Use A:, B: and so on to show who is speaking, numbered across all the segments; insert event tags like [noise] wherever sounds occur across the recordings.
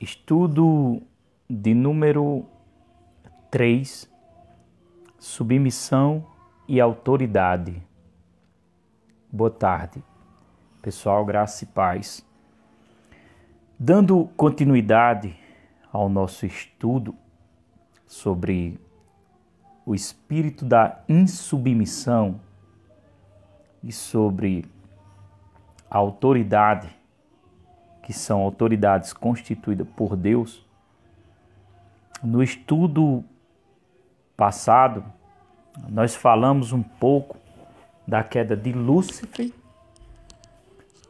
A: Estudo de número 3: Submissão e autoridade. Boa tarde, pessoal, graça e paz. Dando continuidade ao nosso estudo sobre o espírito da insubmissão e sobre a autoridade que são autoridades constituídas por Deus, no estudo passado, nós falamos um pouco da queda de Lúcifer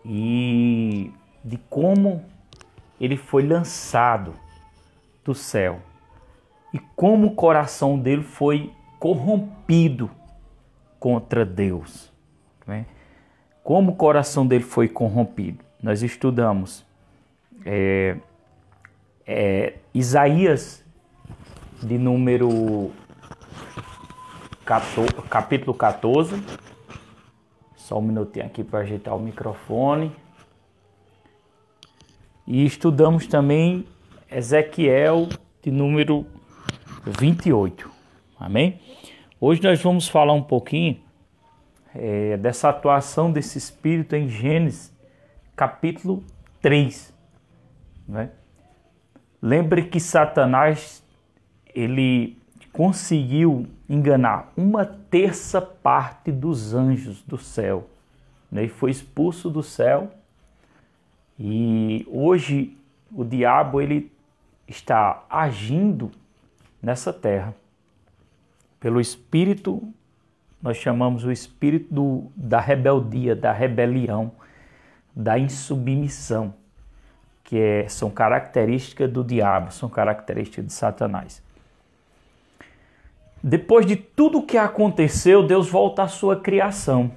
A: e de como ele foi lançado do céu e como o coração dele foi corrompido contra Deus. Né? Como o coração dele foi corrompido nós estudamos é, é, Isaías, de número 14, capítulo 14. Só um minutinho aqui para ajeitar o microfone. E estudamos também Ezequiel, de número 28. Amém? Hoje nós vamos falar um pouquinho é, dessa atuação desse Espírito em Gênesis capítulo 3. Né? Lembre que Satanás ele conseguiu enganar uma terça parte dos anjos do céu. Né? E foi expulso do céu. E hoje o diabo ele está agindo nessa terra pelo espírito nós chamamos o espírito do, da rebeldia, da rebelião da insubmissão, que é, são características do diabo, são características de Satanás. Depois de tudo o que aconteceu, Deus volta à sua criação.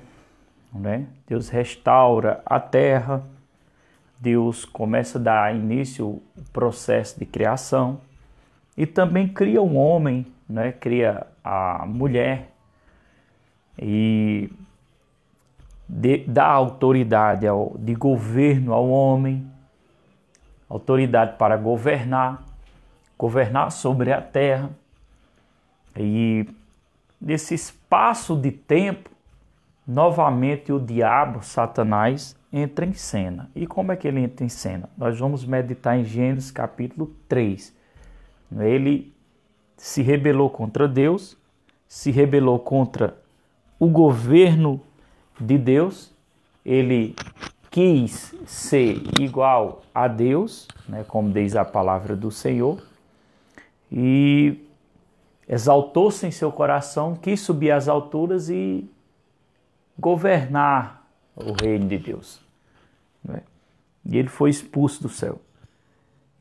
A: Né? Deus restaura a terra, Deus começa a dar início o processo de criação e também cria o um homem, né? cria a mulher. E de, dá autoridade ao, de governo ao homem, autoridade para governar, governar sobre a terra. E nesse espaço de tempo, novamente o diabo, Satanás, entra em cena. E como é que ele entra em cena? Nós vamos meditar em Gênesis capítulo 3. Ele se rebelou contra Deus, se rebelou contra o governo de Deus, ele quis ser igual a Deus, né, como diz a palavra do Senhor, e exaltou-se em seu coração, quis subir às alturas e governar o reino de Deus. Né? E ele foi expulso do céu.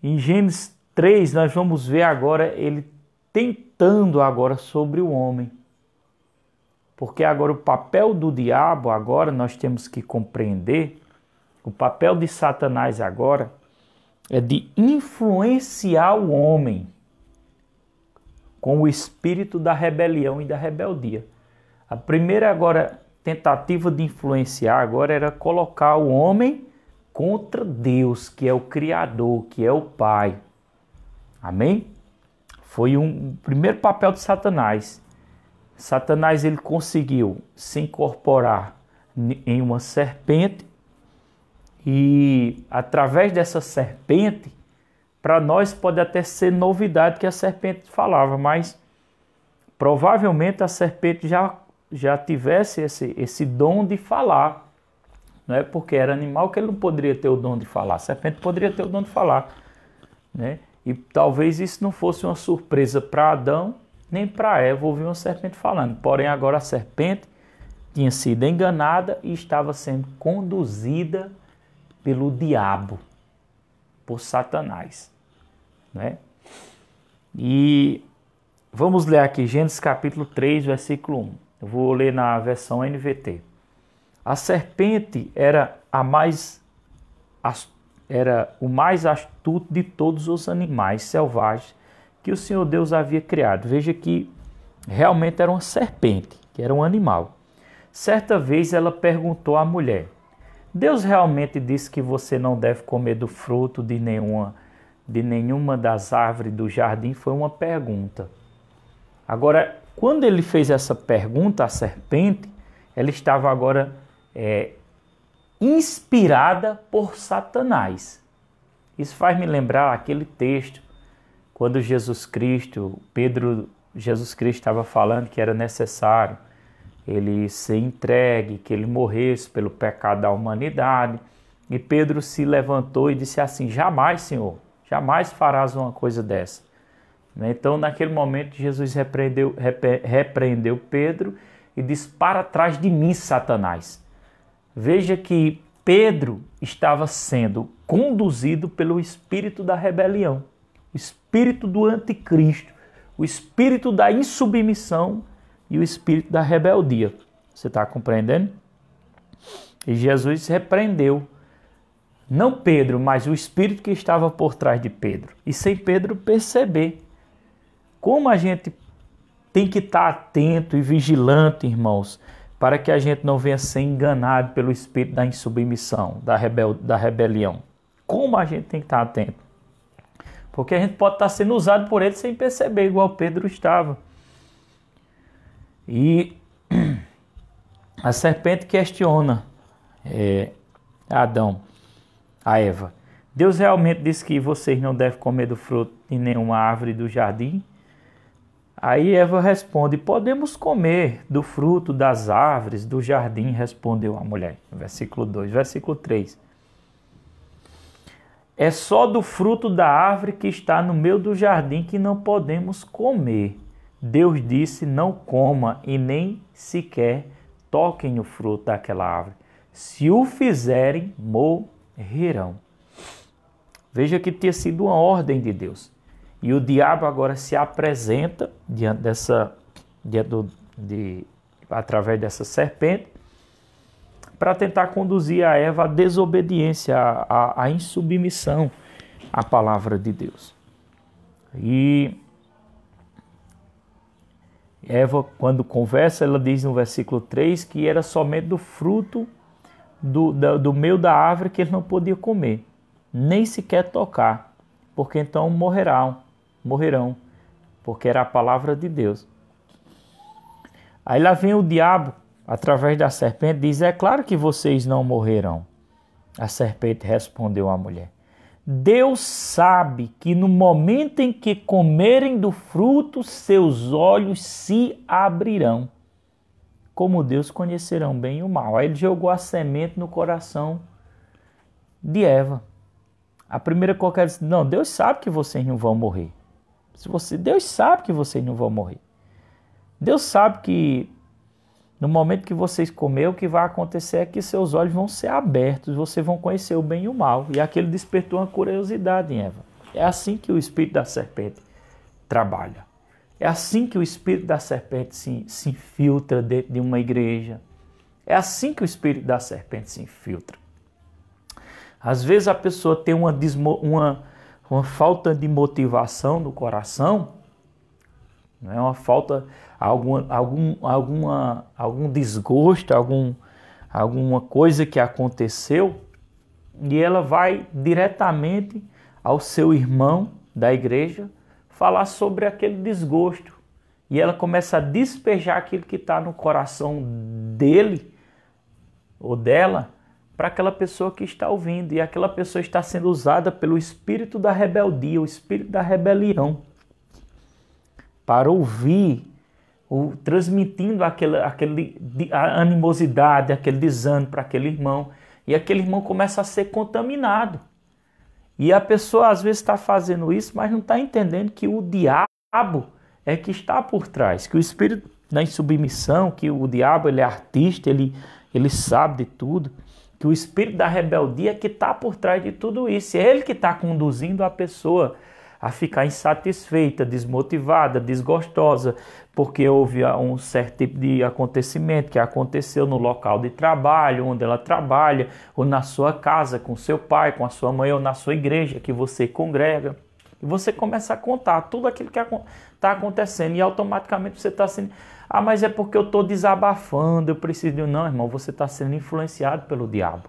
A: Em Gênesis 3, nós vamos ver agora ele tentando agora sobre o homem. Porque agora o papel do diabo, agora nós temos que compreender, o papel de Satanás agora é de influenciar o homem com o espírito da rebelião e da rebeldia. A primeira agora tentativa de influenciar agora era colocar o homem contra Deus, que é o criador, que é o pai. Amém? Foi um primeiro papel de Satanás. Satanás ele conseguiu se incorporar em uma serpente e através dessa serpente, para nós pode até ser novidade que a serpente falava, mas provavelmente a serpente já, já tivesse esse, esse dom de falar, é? porque era animal que ele não poderia ter o dom de falar, a serpente poderia ter o dom de falar. Né? E talvez isso não fosse uma surpresa para Adão, nem para Eva ouviu uma serpente falando. Porém, agora a serpente tinha sido enganada e estava sendo conduzida pelo diabo, por Satanás. Né? E vamos ler aqui Gênesis capítulo 3, versículo 1. Eu vou ler na versão NVT. A serpente era a mais era o mais astuto de todos os animais selvagens que o Senhor Deus havia criado. Veja que realmente era uma serpente, que era um animal. Certa vez ela perguntou à mulher: Deus realmente disse que você não deve comer do fruto de nenhuma de nenhuma das árvores do jardim? Foi uma pergunta. Agora, quando ele fez essa pergunta à serpente, ela estava agora é, inspirada por Satanás. Isso faz me lembrar aquele texto quando Jesus Cristo, Pedro, Jesus Cristo estava falando que era necessário ele ser entregue, que ele morresse pelo pecado da humanidade. E Pedro se levantou e disse assim: Jamais, Senhor, jamais farás uma coisa dessa. Né? Então, naquele momento, Jesus repreendeu, repreendeu Pedro e disse: Para trás de mim, Satanás. Veja que Pedro estava sendo conduzido pelo espírito da rebelião o espírito do anticristo, o espírito da insubmissão e o espírito da rebeldia. Você está compreendendo? E Jesus repreendeu, não Pedro, mas o espírito que estava por trás de Pedro. E sem Pedro perceber. Como a gente tem que estar tá atento e vigilante, irmãos, para que a gente não venha ser enganado pelo espírito da insubmissão, da, rebel da rebelião. Como a gente tem que estar tá atento? Porque a gente pode estar sendo usado por ele sem perceber, igual Pedro estava. E [clears throat] a serpente questiona é, Adão, a Eva. Deus realmente disse que vocês não devem comer do fruto de nenhuma árvore do jardim? Aí Eva responde: Podemos comer do fruto das árvores do jardim, respondeu a mulher. Versículo 2, versículo 3. É só do fruto da árvore que está no meio do jardim que não podemos comer. Deus disse: Não coma e nem sequer toquem o fruto daquela árvore. Se o fizerem, morrerão. Veja que tinha sido uma ordem de Deus. E o diabo agora se apresenta diante dessa, diante do, de, através dessa serpente para tentar conduzir a Eva à desobediência, à, à insubmissão à palavra de Deus. E Eva, quando conversa, ela diz no versículo 3 que era somente do fruto do, do, do meio da árvore que ele não podia comer, nem sequer tocar, porque então morrerão, morrerão, porque era a palavra de Deus. Aí lá vem o diabo através da serpente, diz: É claro que vocês não morrerão. A serpente respondeu à mulher: Deus sabe que no momento em que comerem do fruto, seus olhos se abrirão. Como Deus conhecerão bem o mal. Aí ele jogou a semente no coração de Eva. A primeira ela disse: Não, Deus sabe que vocês não vão morrer. Se você, Deus sabe que vocês não vão morrer. Deus sabe que no momento que vocês comer, o que vai acontecer é que seus olhos vão ser abertos, vocês vão conhecer o bem e o mal. E aquilo despertou uma curiosidade em Eva. É assim que o espírito da serpente trabalha. É assim que o espírito da serpente se, se infiltra dentro de uma igreja. É assim que o espírito da serpente se infiltra. Às vezes a pessoa tem uma, desmo, uma, uma falta de motivação no coração, é uma falta algum algum, alguma, algum desgosto, algum, alguma coisa que aconteceu, e ela vai diretamente ao seu irmão da igreja falar sobre aquele desgosto. E ela começa a despejar aquilo que está no coração dele ou dela para aquela pessoa que está ouvindo. E aquela pessoa está sendo usada pelo espírito da rebeldia, o espírito da rebelião, para ouvir ou transmitindo aquela, aquele, a animosidade, aquele desânimo para aquele irmão. E aquele irmão começa a ser contaminado. E a pessoa às vezes está fazendo isso, mas não está entendendo que o diabo é que está por trás, que o espírito da insubmissão, que o diabo ele é artista, ele, ele sabe de tudo, que o espírito da rebeldia é que está por trás de tudo isso, é ele que está conduzindo a pessoa a ficar insatisfeita, desmotivada, desgostosa, porque houve ah, um certo tipo de acontecimento que aconteceu no local de trabalho, onde ela trabalha, ou na sua casa, com seu pai, com a sua mãe, ou na sua igreja que você congrega. E você começa a contar tudo aquilo que está acontecendo e automaticamente você está sendo. Ah, mas é porque eu estou desabafando, eu preciso. De... Não, irmão, você está sendo influenciado pelo diabo.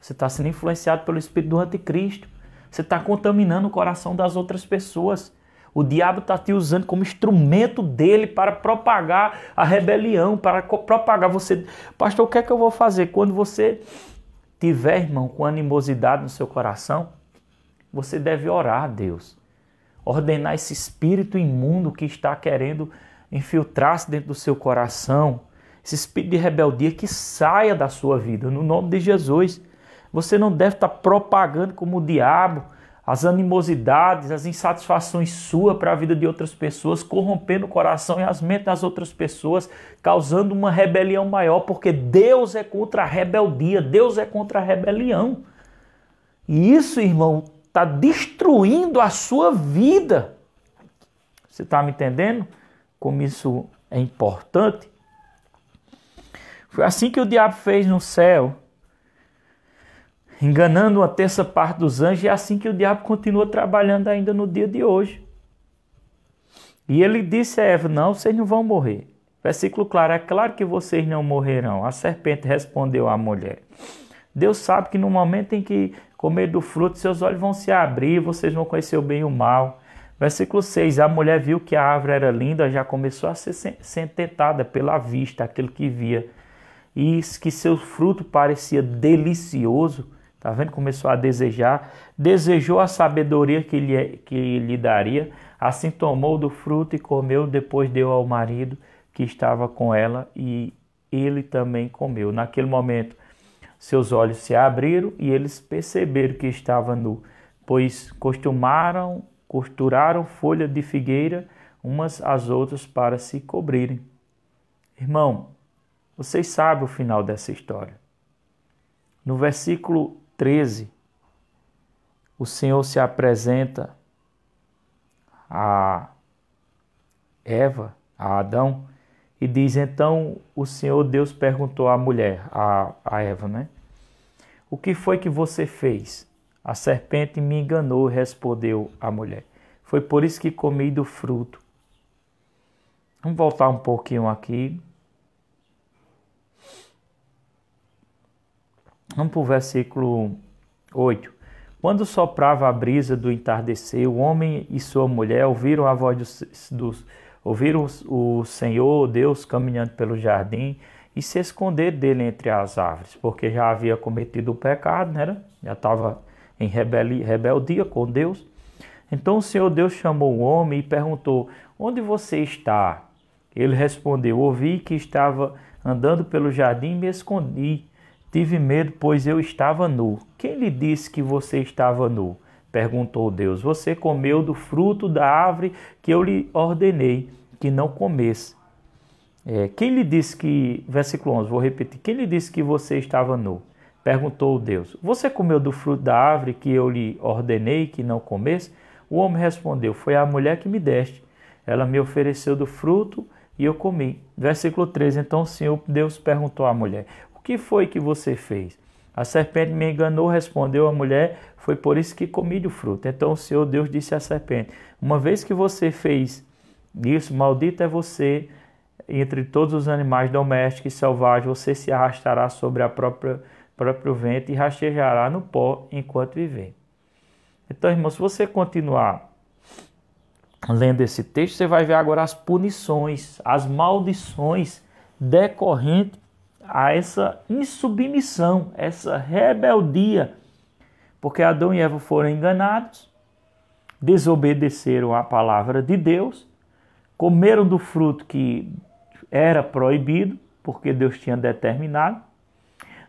A: Você está sendo influenciado pelo espírito do anticristo. Você está contaminando o coração das outras pessoas. O diabo está te usando como instrumento dele para propagar a rebelião, para propagar você. Pastor, o que é que eu vou fazer? Quando você tiver, irmão, com animosidade no seu coração, você deve orar a Deus. Ordenar esse espírito imundo que está querendo infiltrar-se dentro do seu coração. Esse espírito de rebeldia que saia da sua vida, no nome de Jesus. Você não deve estar tá propagando como o diabo as animosidades, as insatisfações suas para a vida de outras pessoas, corrompendo o coração e as mentes das outras pessoas, causando uma rebelião maior, porque Deus é contra a rebeldia, Deus é contra a rebelião. E isso, irmão, está destruindo a sua vida. Você está me entendendo? Como isso é importante? Foi assim que o diabo fez no céu enganando uma terça parte dos anjos, é assim que o diabo continua trabalhando ainda no dia de hoje. E ele disse a Eva: Não, vocês não vão morrer. Versículo claro: É claro que vocês não morrerão. A serpente respondeu à mulher: Deus sabe que no momento em que comer do fruto, seus olhos vão se abrir, vocês vão conhecer o bem e o mal. Versículo 6: A mulher viu que a árvore era linda, já começou a ser, sententada tentada pela vista, aquilo que via, e que seu fruto parecia delicioso Tá vendo? Começou a desejar, desejou a sabedoria que lhe, é, que lhe daria, assim tomou do fruto e comeu, depois deu ao marido que estava com ela e ele também comeu. Naquele momento, seus olhos se abriram e eles perceberam que estava nu, pois costumaram, costuraram folha de figueira umas às outras para se cobrirem. Irmão, vocês sabem o final dessa história. No versículo 13, o Senhor se apresenta a Eva, a Adão, e diz: Então o Senhor Deus perguntou à mulher, a, a Eva, né? O que foi que você fez? A serpente me enganou, respondeu a mulher. Foi por isso que comi do fruto. Vamos voltar um pouquinho aqui Vamos para o versículo 8. Quando soprava a brisa do entardecer, o homem e sua mulher ouviram a voz ouviram o Senhor Deus caminhando pelo jardim e se esconder dele entre as árvores, porque já havia cometido o pecado, né? já estava em rebeldia com Deus. Então o Senhor Deus chamou o homem e perguntou: Onde você está? Ele respondeu: Ouvi que estava andando pelo jardim e me escondi Tive medo, pois eu estava nu. Quem lhe disse que você estava nu? Perguntou Deus. Você comeu do fruto da árvore que eu lhe ordenei que não comesse. É, quem lhe disse que. Versículo 11, vou repetir. Quem lhe disse que você estava nu? Perguntou Deus. Você comeu do fruto da árvore que eu lhe ordenei que não comesse? O homem respondeu: Foi a mulher que me deste. Ela me ofereceu do fruto e eu comi. Versículo 13. Então o Senhor Deus perguntou à mulher: que foi que você fez? A serpente me enganou, respondeu a mulher, foi por isso que comi o fruto. Então o Senhor Deus disse à serpente: Uma vez que você fez isso, maldito é você entre todos os animais domésticos e selvagens, você se arrastará sobre a própria próprio vento e rastejará no pó enquanto viver. Então, irmão, se você continuar lendo esse texto, você vai ver agora as punições, as maldições decorrentes a essa insubmissão, essa rebeldia, porque Adão e Eva foram enganados, desobedeceram à palavra de Deus, comeram do fruto que era proibido, porque Deus tinha determinado.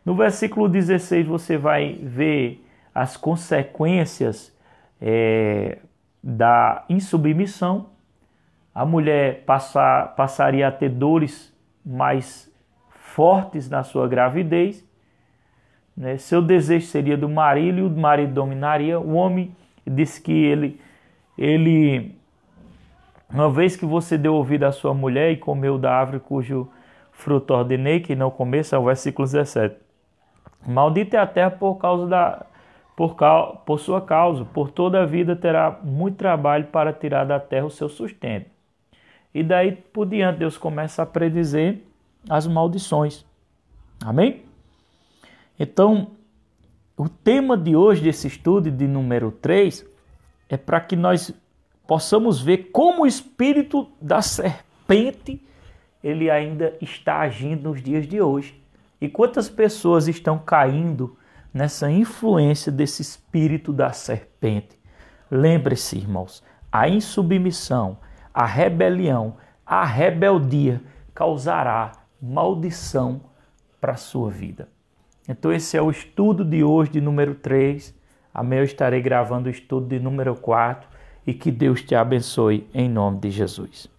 A: No versículo 16 você vai ver as consequências é, da insubmissão. A mulher passar, passaria a ter dores mais fortes na sua gravidez. Né? Seu desejo seria do marido e o marido dominaria. O homem disse que ele, ele, uma vez que você deu ouvido à sua mulher e comeu da árvore cujo fruto ordenei que não comesse, é o versículo 17. Maldita é a terra por causa da por, cal, por sua causa, por toda a vida terá muito trabalho para tirar da terra o seu sustento. E daí por diante Deus começa a predizer as maldições. Amém? Então, o tema de hoje desse estudo de número 3 é para que nós possamos ver como o espírito da serpente ele ainda está agindo nos dias de hoje. E quantas pessoas estão caindo nessa influência desse espírito da serpente? Lembre-se, irmãos, a insubmissão, a rebelião, a rebeldia causará maldição para a sua vida. Então, esse é o estudo de hoje, de número 3. Amanhã eu estarei gravando o estudo de número 4 e que Deus te abençoe em nome de Jesus.